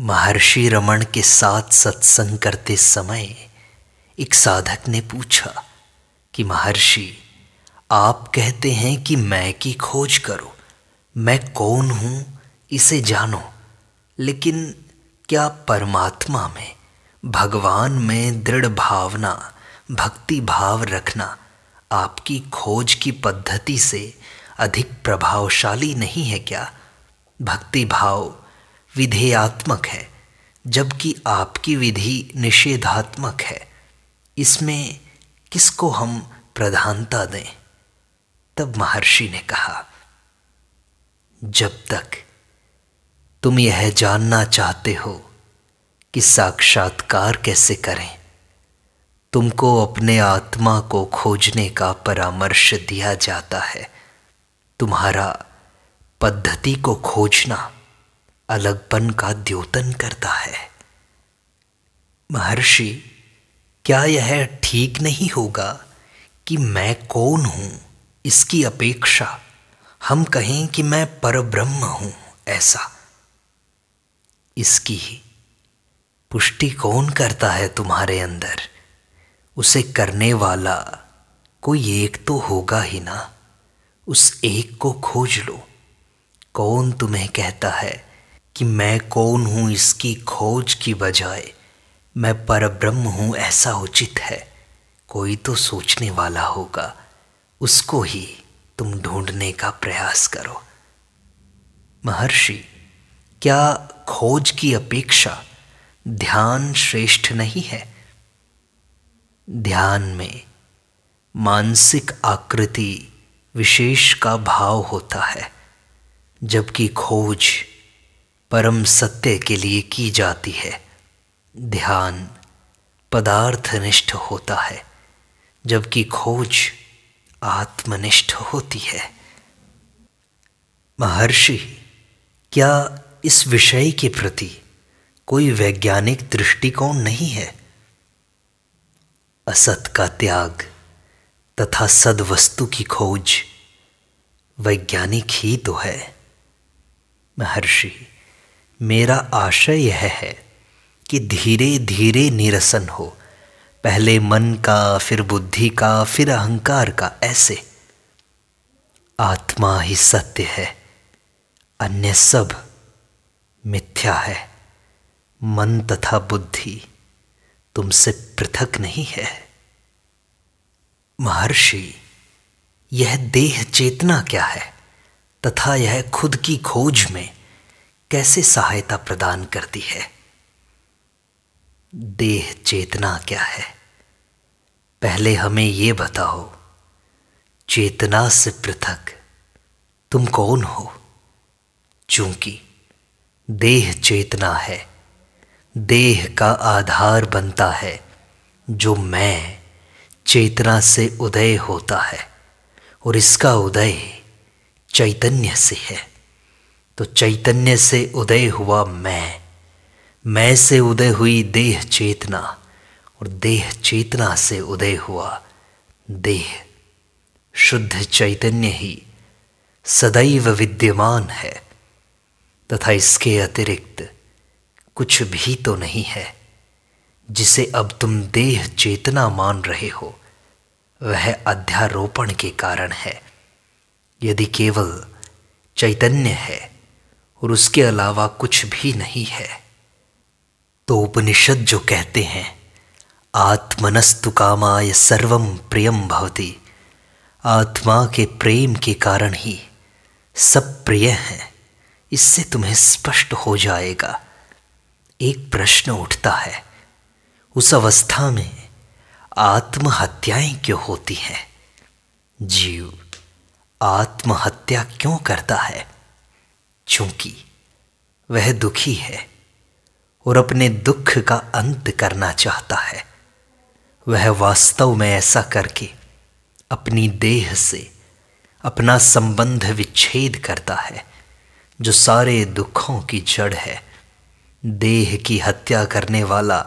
महर्षि रमण के साथ सत्संग करते समय एक साधक ने पूछा कि महर्षि आप कहते हैं कि मैं की खोज करो मैं कौन हूँ इसे जानो लेकिन क्या परमात्मा में भगवान में दृढ़ भावना भक्ति भाव रखना आपकी खोज की पद्धति से अधिक प्रभावशाली नहीं है क्या भक्ति भाव विधेयात्मक है जबकि आपकी विधि निषेधात्मक है इसमें किसको हम प्रधानता दें तब महर्षि ने कहा जब तक तुम यह जानना चाहते हो कि साक्षात्कार कैसे करें तुमको अपने आत्मा को खोजने का परामर्श दिया जाता है तुम्हारा पद्धति को खोजना अलगपन का द्योतन करता है महर्षि क्या यह ठीक नहीं होगा कि मैं कौन हूं इसकी अपेक्षा हम कहें कि मैं परब्रह्म हूं ऐसा इसकी पुष्टि कौन करता है तुम्हारे अंदर उसे करने वाला कोई एक तो होगा ही ना उस एक को खोज लो कौन तुम्हें कहता है कि मैं कौन हूँ इसकी खोज की बजाय मैं परब्रह्म हूँ ऐसा उचित है कोई तो सोचने वाला होगा उसको ही तुम ढूंढने का प्रयास करो महर्षि क्या खोज की अपेक्षा ध्यान श्रेष्ठ नहीं है ध्यान में मानसिक आकृति विशेष का भाव होता है जबकि खोज परम सत्य के लिए की जाती है ध्यान पदार्थनिष्ठ होता है जबकि खोज आत्मनिष्ठ होती है महर्षि क्या इस विषय के प्रति कोई वैज्ञानिक दृष्टिकोण नहीं है असत का त्याग तथा सदवस्तु की खोज वैज्ञानिक ही तो है महर्षि मेरा आशय यह है कि धीरे धीरे निरसन हो पहले मन का फिर बुद्धि का फिर अहंकार का ऐसे आत्मा ही सत्य है अन्य सब मिथ्या है मन तथा बुद्धि तुमसे पृथक नहीं है महर्षि यह देह चेतना क्या है तथा यह खुद की खोज में कैसे सहायता प्रदान करती है देह चेतना क्या है पहले हमें यह बताओ चेतना से पृथक तुम कौन हो चूंकि देह चेतना है देह का आधार बनता है जो मैं चेतना से उदय होता है और इसका उदय चैतन्य से है तो चैतन्य से उदय हुआ मैं मैं से उदय हुई देह चेतना और देह चेतना से उदय हुआ देह शुद्ध चैतन्य ही सदैव विद्यमान है तथा इसके अतिरिक्त कुछ भी तो नहीं है जिसे अब तुम देह चेतना मान रहे हो वह अध्यारोपण के कारण है यदि केवल चैतन्य है और उसके अलावा कुछ भी नहीं है तो उपनिषद जो कहते हैं आत्मनस्तु कामाय सर्वम प्रियम भवती आत्मा के प्रेम के कारण ही सब प्रिय हैं इससे तुम्हें स्पष्ट हो जाएगा एक प्रश्न उठता है उस अवस्था में आत्महत्याएं क्यों होती हैं जीव आत्महत्या क्यों करता है चूंकि वह दुखी है और अपने दुख का अंत करना चाहता है वह वास्तव में ऐसा करके अपनी देह से अपना संबंध विच्छेद करता है जो सारे दुखों की जड़ है देह की हत्या करने वाला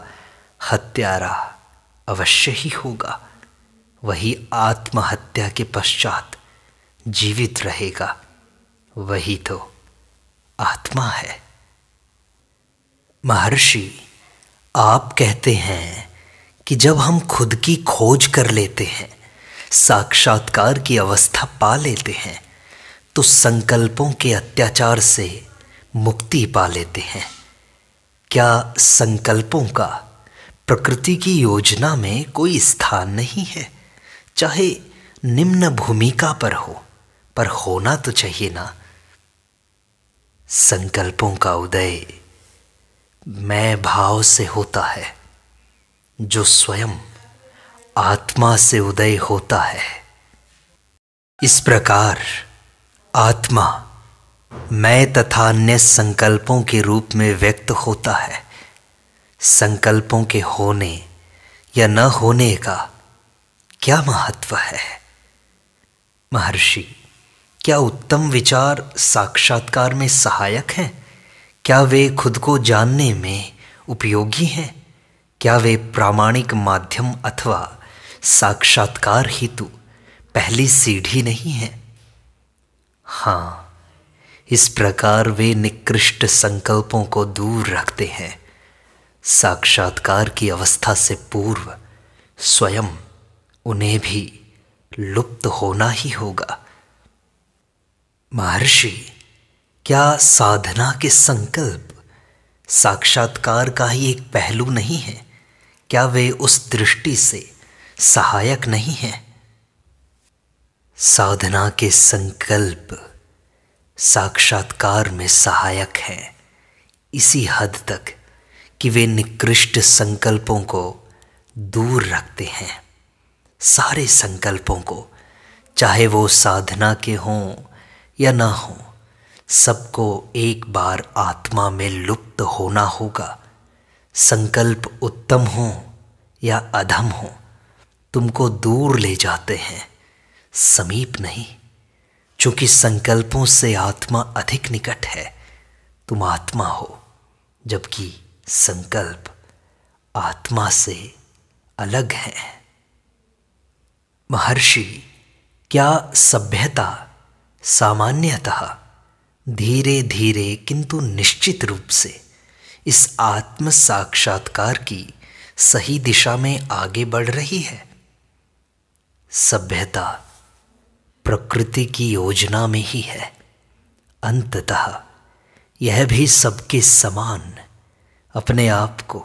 हत्यारा अवश्य ही होगा वही आत्महत्या के पश्चात जीवित रहेगा वही तो आत्मा है महर्षि आप कहते हैं कि जब हम खुद की खोज कर लेते हैं साक्षात्कार की अवस्था पा लेते हैं तो संकल्पों के अत्याचार से मुक्ति पा लेते हैं क्या संकल्पों का प्रकृति की योजना में कोई स्थान नहीं है चाहे निम्न भूमिका पर हो पर होना तो चाहिए ना संकल्पों का उदय मैं भाव से होता है जो स्वयं आत्मा से उदय होता है इस प्रकार आत्मा मैं तथा अन्य संकल्पों के रूप में व्यक्त होता है संकल्पों के होने या न होने का क्या महत्व है महर्षि क्या उत्तम विचार साक्षात्कार में सहायक हैं क्या वे खुद को जानने में उपयोगी हैं क्या वे प्रामाणिक माध्यम अथवा साक्षात्कार हेतु पहली सीढ़ी नहीं है हाँ इस प्रकार वे निकृष्ट संकल्पों को दूर रखते हैं साक्षात्कार की अवस्था से पूर्व स्वयं उन्हें भी लुप्त होना ही होगा महर्षि क्या साधना के संकल्प साक्षात्कार का ही एक पहलू नहीं है क्या वे उस दृष्टि से सहायक नहीं है साधना के संकल्प साक्षात्कार में सहायक हैं इसी हद तक कि वे निकृष्ट संकल्पों को दूर रखते हैं सारे संकल्पों को चाहे वो साधना के हों या ना हो सबको एक बार आत्मा में लुप्त होना होगा संकल्प उत्तम हो या अधम हो तुमको दूर ले जाते हैं समीप नहीं चूंकि संकल्पों से आत्मा अधिक निकट है तुम आत्मा हो जबकि संकल्प आत्मा से अलग है महर्षि क्या सभ्यता सामान्यतः धीरे धीरे किंतु निश्चित रूप से इस आत्म साक्षात्कार की सही दिशा में आगे बढ़ रही है सभ्यता प्रकृति की योजना में ही है अंततः यह भी सबके समान अपने आप को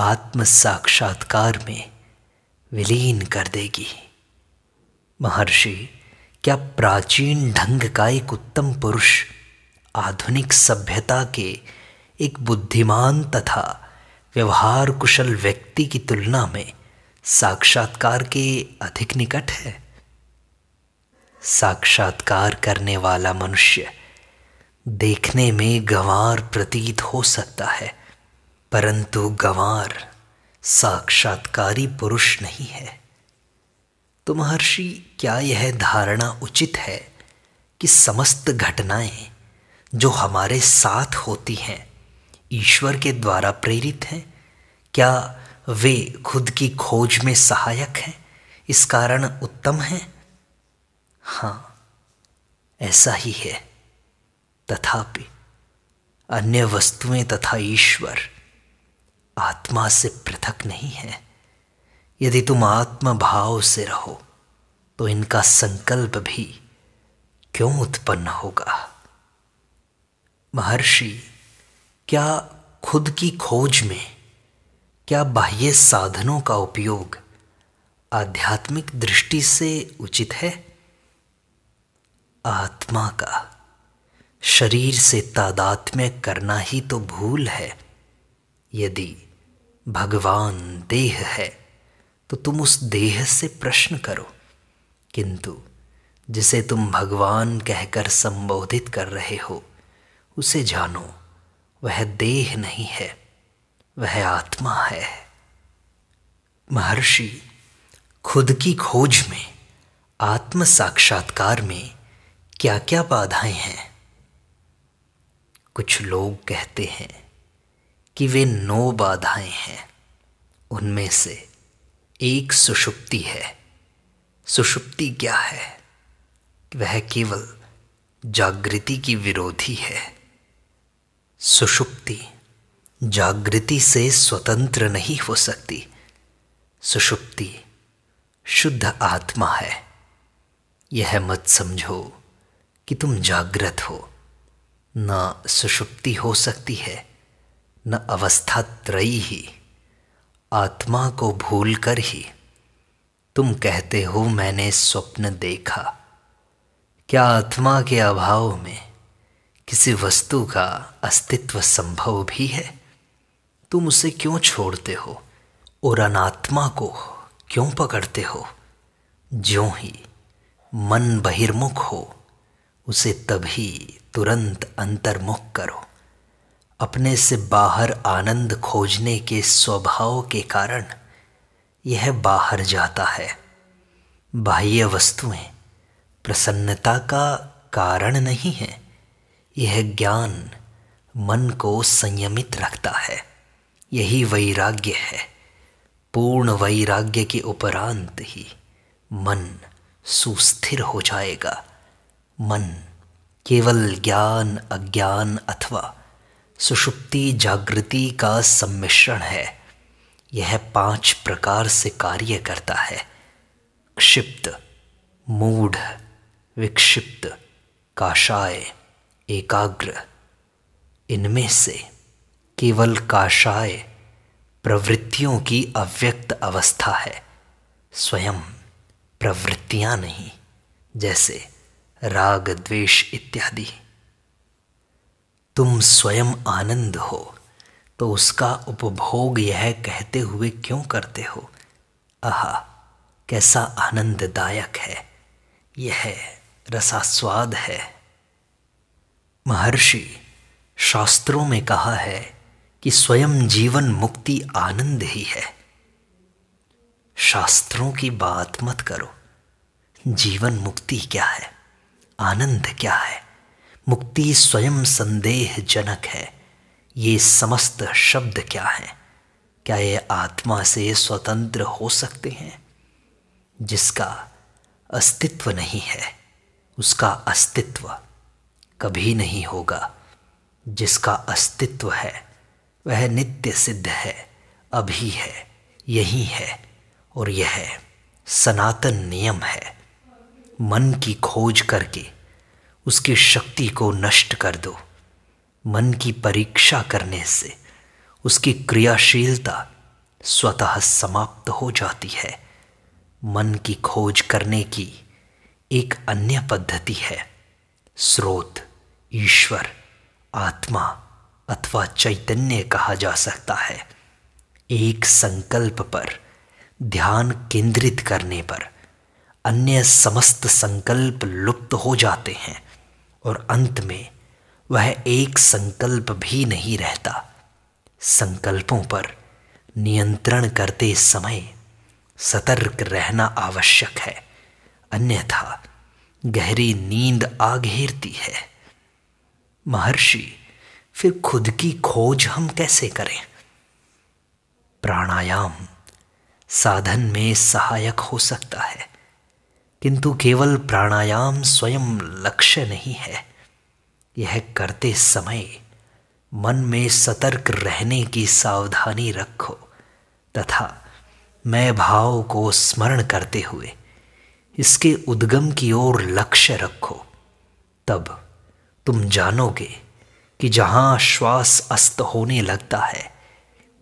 आत्म साक्षात्कार में विलीन कर देगी महर्षि क्या प्राचीन ढंग का एक उत्तम पुरुष आधुनिक सभ्यता के एक बुद्धिमान तथा व्यवहार कुशल व्यक्ति की तुलना में साक्षात्कार के अधिक निकट है साक्षात्कार करने वाला मनुष्य देखने में गवार प्रतीत हो सकता है परंतु गंवार साक्षात्कारी पुरुष नहीं है तो महर्षि क्या यह धारणा उचित है कि समस्त घटनाएं जो हमारे साथ होती हैं ईश्वर के द्वारा प्रेरित हैं क्या वे खुद की खोज में सहायक हैं इस कारण उत्तम हैं हाँ ऐसा ही है तथापि अन्य वस्तुएं तथा ईश्वर आत्मा से पृथक नहीं है यदि तुम आत्म भाव से रहो तो इनका संकल्प भी क्यों उत्पन्न होगा महर्षि क्या खुद की खोज में क्या बाह्य साधनों का उपयोग आध्यात्मिक दृष्टि से उचित है आत्मा का शरीर से तादात्म्य करना ही तो भूल है यदि भगवान देह है तो तुम उस देह से प्रश्न करो किंतु जिसे तुम भगवान कहकर संबोधित कर रहे हो उसे जानो वह देह नहीं है वह आत्मा है महर्षि खुद की खोज में आत्म साक्षात्कार में क्या क्या बाधाएं हैं कुछ लोग कहते हैं कि वे नौ बाधाएं हैं उनमें से एक सुषुप्ति है सुषुप्ति क्या है वह केवल जागृति की विरोधी है सुषुप्ति जागृति से स्वतंत्र नहीं हो सकती सुषुप्ति शुद्ध आत्मा है यह मत समझो कि तुम जागृत हो न सुषुप्ति हो सकती है न अवस्था त्रयी ही आत्मा को भूल कर ही तुम कहते हो मैंने स्वप्न देखा क्या आत्मा के अभाव में किसी वस्तु का अस्तित्व संभव भी है तुम उसे क्यों छोड़ते हो और अनात्मा को क्यों पकड़ते हो जो ही मन बहिर्मुख हो उसे तभी तुरंत अंतर्मुख करो अपने से बाहर आनंद खोजने के स्वभाव के कारण यह बाहर जाता है बाह्य वस्तुएं प्रसन्नता का कारण नहीं है यह ज्ञान मन को संयमित रखता है यही वैराग्य है पूर्ण वैराग्य के उपरांत ही मन सुस्थिर हो जाएगा मन केवल ज्ञान अज्ञान अथवा सुषुप्ति जागृति का सम्मिश्रण है यह पांच प्रकार से कार्य करता है क्षिप्त मूढ़ विक्षिप्त काषाय एकाग्र इनमें से केवल काषाय प्रवृत्तियों की अव्यक्त अवस्था है स्वयं प्रवृत्तियां नहीं जैसे राग द्वेष इत्यादि तुम स्वयं आनंद हो तो उसका उपभोग यह कहते हुए क्यों करते हो आह कैसा आनंददायक है यह रसास्वाद है महर्षि शास्त्रों में कहा है कि स्वयं जीवन मुक्ति आनंद ही है शास्त्रों की बात मत करो जीवन मुक्ति क्या है आनंद क्या है मुक्ति स्वयं संदेह जनक है ये समस्त शब्द क्या है क्या ये आत्मा से स्वतंत्र हो सकते हैं जिसका अस्तित्व नहीं है उसका अस्तित्व कभी नहीं होगा जिसका अस्तित्व है वह नित्य सिद्ध है अभी है यही है और यह सनातन नियम है मन की खोज करके उसकी शक्ति को नष्ट कर दो मन की परीक्षा करने से उसकी क्रियाशीलता स्वतः समाप्त हो जाती है मन की खोज करने की एक अन्य पद्धति है स्रोत ईश्वर आत्मा अथवा चैतन्य कहा जा सकता है एक संकल्प पर ध्यान केंद्रित करने पर अन्य समस्त संकल्प लुप्त हो जाते हैं और अंत में वह एक संकल्प भी नहीं रहता संकल्पों पर नियंत्रण करते समय सतर्क रहना आवश्यक है अन्यथा गहरी नींद आ घेरती है महर्षि फिर खुद की खोज हम कैसे करें प्राणायाम साधन में सहायक हो सकता है किंतु केवल प्राणायाम स्वयं लक्ष्य नहीं है यह करते समय मन में सतर्क रहने की सावधानी रखो तथा मैं भाव को स्मरण करते हुए इसके उद्गम की ओर लक्ष्य रखो तब तुम जानोगे कि जहां श्वास अस्त होने लगता है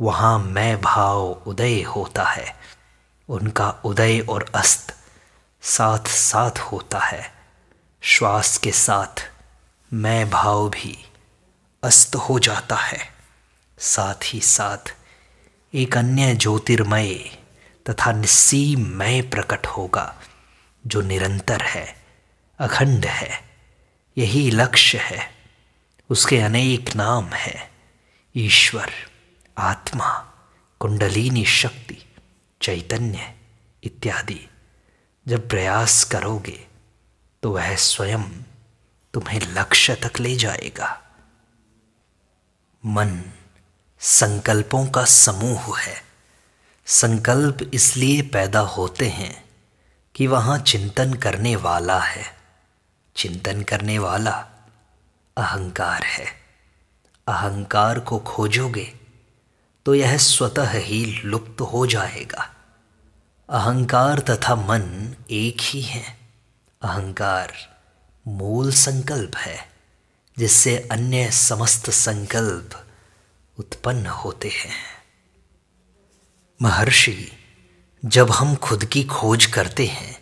वहां मैं भाव उदय होता है उनका उदय और अस्त साथ साथ होता है श्वास के साथ मैं भाव भी अस्त हो जाता है साथ ही साथ एक अन्य ज्योतिर्मय तथा निस्सीमय प्रकट होगा जो निरंतर है अखंड है यही लक्ष्य है उसके अनेक नाम है ईश्वर आत्मा कुंडलिनी शक्ति चैतन्य इत्यादि जब प्रयास करोगे तो वह स्वयं तुम्हें लक्ष्य तक ले जाएगा मन संकल्पों का समूह है संकल्प इसलिए पैदा होते हैं कि वहाँ चिंतन करने वाला है चिंतन करने वाला अहंकार है अहंकार को खोजोगे तो यह स्वतः ही लुप्त हो जाएगा अहंकार तथा मन एक ही है अहंकार मूल संकल्प है जिससे अन्य समस्त संकल्प उत्पन्न होते हैं महर्षि जब हम खुद की खोज करते हैं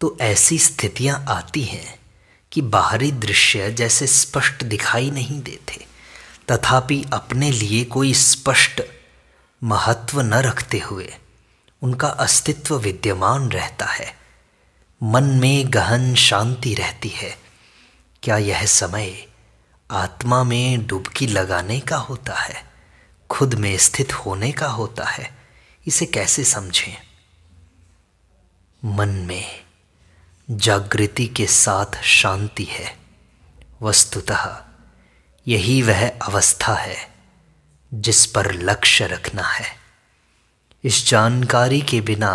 तो ऐसी स्थितियां आती हैं कि बाहरी दृश्य जैसे स्पष्ट दिखाई नहीं देते तथापि अपने लिए कोई स्पष्ट महत्व न रखते हुए उनका अस्तित्व विद्यमान रहता है मन में गहन शांति रहती है क्या यह समय आत्मा में डुबकी लगाने का होता है खुद में स्थित होने का होता है इसे कैसे समझें मन में जागृति के साथ शांति है वस्तुतः यही वह अवस्था है जिस पर लक्ष्य रखना है इस जानकारी के बिना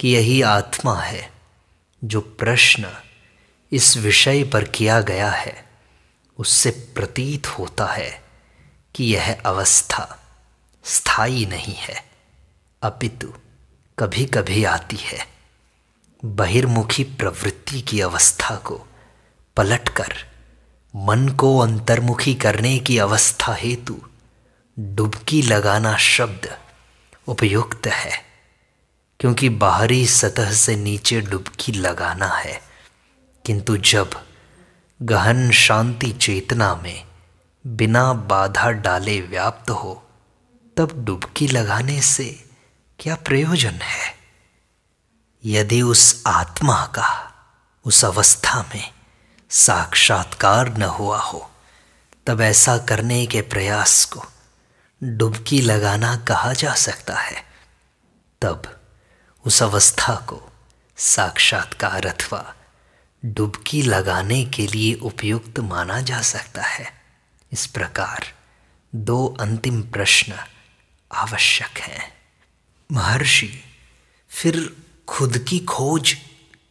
कि यही आत्मा है जो प्रश्न इस विषय पर किया गया है उससे प्रतीत होता है कि यह अवस्था स्थायी नहीं है अपितु कभी कभी आती है बहिर्मुखी प्रवृत्ति की अवस्था को पलटकर मन को अंतर्मुखी करने की अवस्था हेतु डुबकी लगाना शब्द उपयुक्त है क्योंकि बाहरी सतह से नीचे डुबकी लगाना है किंतु जब गहन शांति चेतना में बिना बाधा डाले व्याप्त हो तब डुबकी लगाने से क्या प्रयोजन है यदि उस आत्मा का उस अवस्था में साक्षात्कार न हुआ हो तब ऐसा करने के प्रयास को डुबकी लगाना कहा जा सकता है तब उस अवस्था को साक्षात्कार अथवा डुबकी लगाने के लिए उपयुक्त माना जा सकता है इस प्रकार दो अंतिम प्रश्न आवश्यक हैं महर्षि फिर खुद की खोज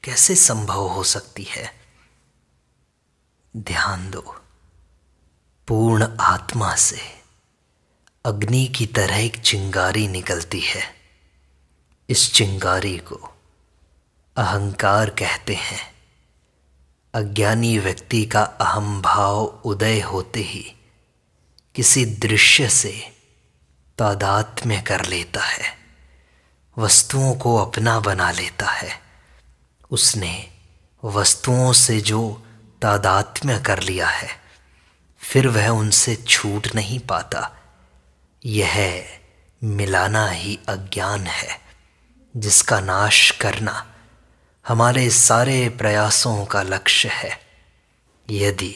कैसे संभव हो सकती है ध्यान दो पूर्ण आत्मा से अग्नि की तरह एक चिंगारी निकलती है इस चिंगारी को अहंकार कहते हैं अज्ञानी व्यक्ति का अहम भाव उदय होते ही किसी दृश्य से तादात्म्य कर लेता है वस्तुओं को अपना बना लेता है उसने वस्तुओं से जो तादात्म्य कर लिया है फिर वह उनसे छूट नहीं पाता यह मिलाना ही अज्ञान है जिसका नाश करना हमारे सारे प्रयासों का लक्ष्य है यदि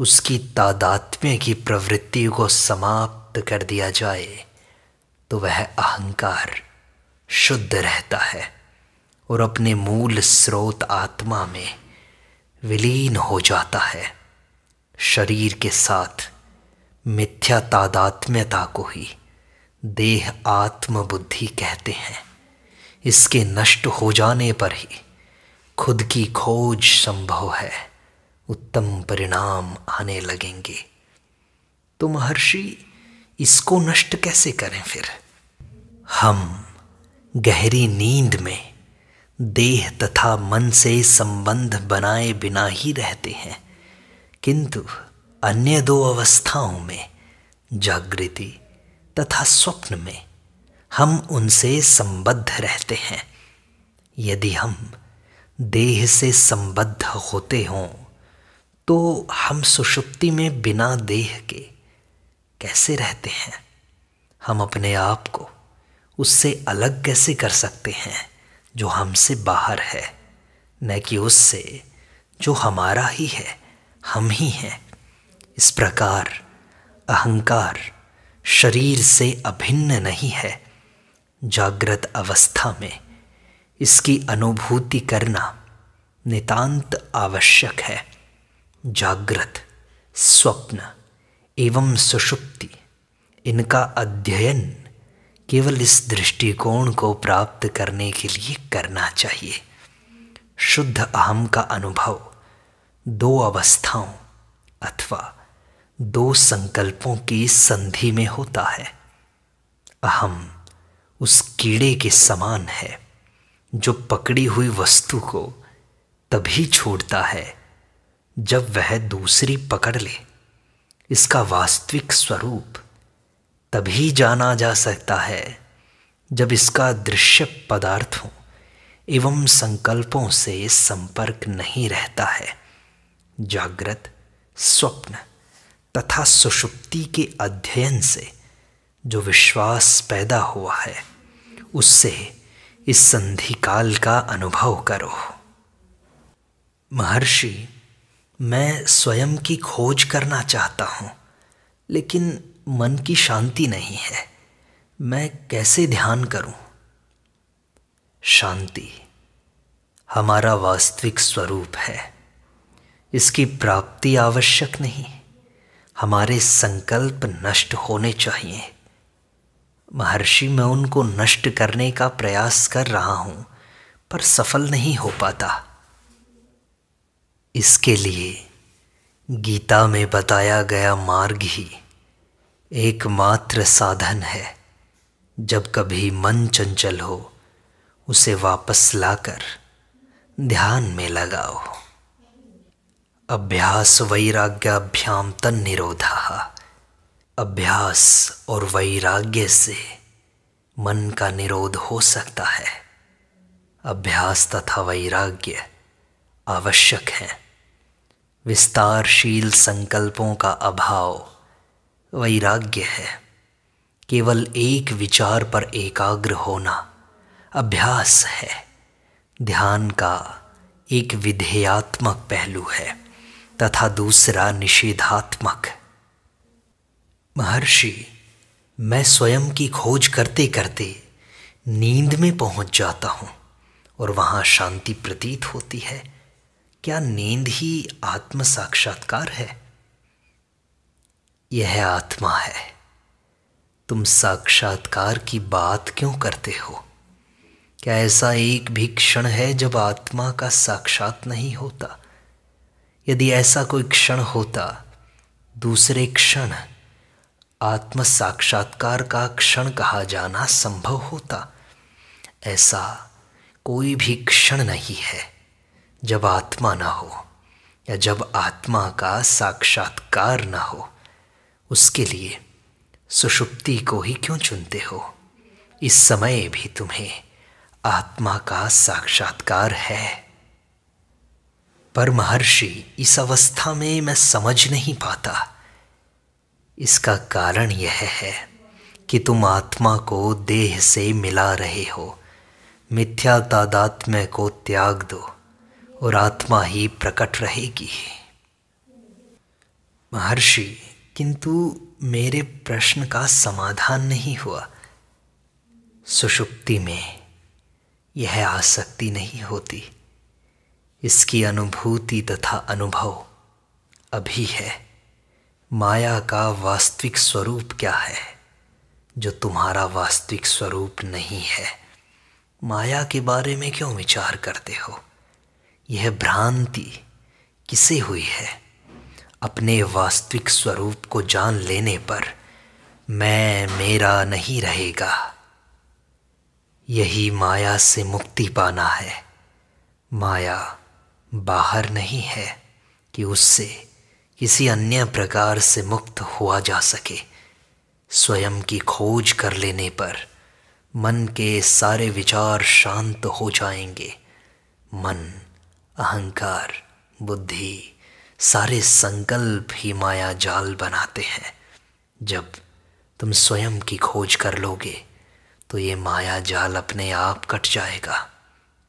उसकी तादात्म्य की प्रवृत्ति को समाप्त कर दिया जाए तो वह अहंकार शुद्ध रहता है और अपने मूल स्रोत आत्मा में विलीन हो जाता है शरीर के साथ मिथ्या तादात्म्यता को ही देह आत्मबुद्धि कहते हैं इसके नष्ट हो जाने पर ही खुद की खोज संभव है उत्तम परिणाम आने लगेंगे तो महर्षि इसको नष्ट कैसे करें फिर हम गहरी नींद में देह तथा मन से संबंध बनाए बिना ही रहते हैं किंतु अन्य दो अवस्थाओं में जागृति तथा स्वप्न में हम उनसे संबद्ध रहते हैं यदि हम देह से संबद्ध होते हों तो हम सुषुप्ति में बिना देह के कैसे रहते हैं हम अपने आप को उससे अलग कैसे कर सकते हैं जो हमसे बाहर है न कि उससे जो हमारा ही है हम ही हैं इस प्रकार अहंकार शरीर से अभिन्न नहीं है जागृत अवस्था में इसकी अनुभूति करना नितांत आवश्यक है जागृत स्वप्न एवं सुषुप्ति इनका अध्ययन केवल इस दृष्टिकोण को प्राप्त करने के लिए करना चाहिए शुद्ध अहम का अनुभव दो अवस्थाओं अथवा दो संकल्पों की संधि में होता है अहम उस कीड़े के समान है जो पकड़ी हुई वस्तु को तभी छोड़ता है जब वह दूसरी पकड़ ले इसका वास्तविक स्वरूप तभी जाना जा सकता है जब इसका दृश्य पदार्थों एवं संकल्पों से संपर्क नहीं रहता है जागृत स्वप्न तथा सुषुप्ति के अध्ययन से जो विश्वास पैदा हुआ है उससे इस संधि काल का अनुभव करो महर्षि मैं स्वयं की खोज करना चाहता हूँ लेकिन मन की शांति नहीं है मैं कैसे ध्यान करूं शांति हमारा वास्तविक स्वरूप है इसकी प्राप्ति आवश्यक नहीं हमारे संकल्प नष्ट होने चाहिए महर्षि मैं उनको नष्ट करने का प्रयास कर रहा हूं पर सफल नहीं हो पाता इसके लिए गीता में बताया गया मार्ग ही एकमात्र साधन है जब कभी मन चंचल हो उसे वापस लाकर ध्यान में लगाओ अभ्यास वैराग्याभ्याम तन निरोधा अभ्यास और वैराग्य से मन का निरोध हो सकता है अभ्यास तथा वैराग्य आवश्यक हैं विस्तारशील संकल्पों का अभाव वैराग्य है केवल एक विचार पर एकाग्र होना अभ्यास है ध्यान का एक विधेयात्मक पहलू है तथा दूसरा निषेधात्मक महर्षि मैं स्वयं की खोज करते करते नींद में पहुंच जाता हूं और वहां शांति प्रतीत होती है क्या नींद ही आत्म साक्षात्कार है यह आत्मा है तुम साक्षात्कार की बात क्यों करते हो क्या ऐसा एक भी क्षण है जब आत्मा का साक्षात नहीं होता यदि ऐसा कोई क्षण होता दूसरे क्षण आत्म साक्षात्कार का क्षण कहा जाना संभव होता ऐसा कोई भी क्षण नहीं है जब आत्मा ना हो या जब आत्मा का साक्षात्कार ना हो उसके लिए सुषुप्ति को ही क्यों चुनते हो इस समय भी तुम्हें आत्मा का साक्षात्कार है पर महर्षि इस अवस्था में मैं समझ नहीं पाता इसका कारण यह है कि तुम आत्मा को देह से मिला रहे हो मिथ्या तादात्म्य को त्याग दो और आत्मा ही प्रकट रहेगी महर्षि किंतु मेरे प्रश्न का समाधान नहीं हुआ सुषुप्ति में यह आसक्ति नहीं होती इसकी अनुभूति तथा अनुभव अभी है माया का वास्तविक स्वरूप क्या है जो तुम्हारा वास्तविक स्वरूप नहीं है माया के बारे में क्यों विचार करते हो यह भ्रांति किसे हुई है अपने वास्तविक स्वरूप को जान लेने पर मैं मेरा नहीं रहेगा यही माया से मुक्ति पाना है माया बाहर नहीं है कि उससे किसी अन्य प्रकार से मुक्त हुआ जा सके स्वयं की खोज कर लेने पर मन के सारे विचार शांत हो जाएंगे मन अहंकार बुद्धि सारे संकल्प ही माया जाल बनाते हैं जब तुम स्वयं की खोज कर लोगे तो ये माया जाल अपने आप कट जाएगा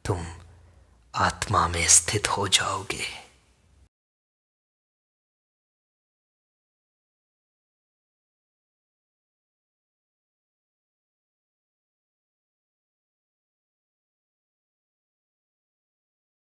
तुम आत्मा में स्थित हो जाओगे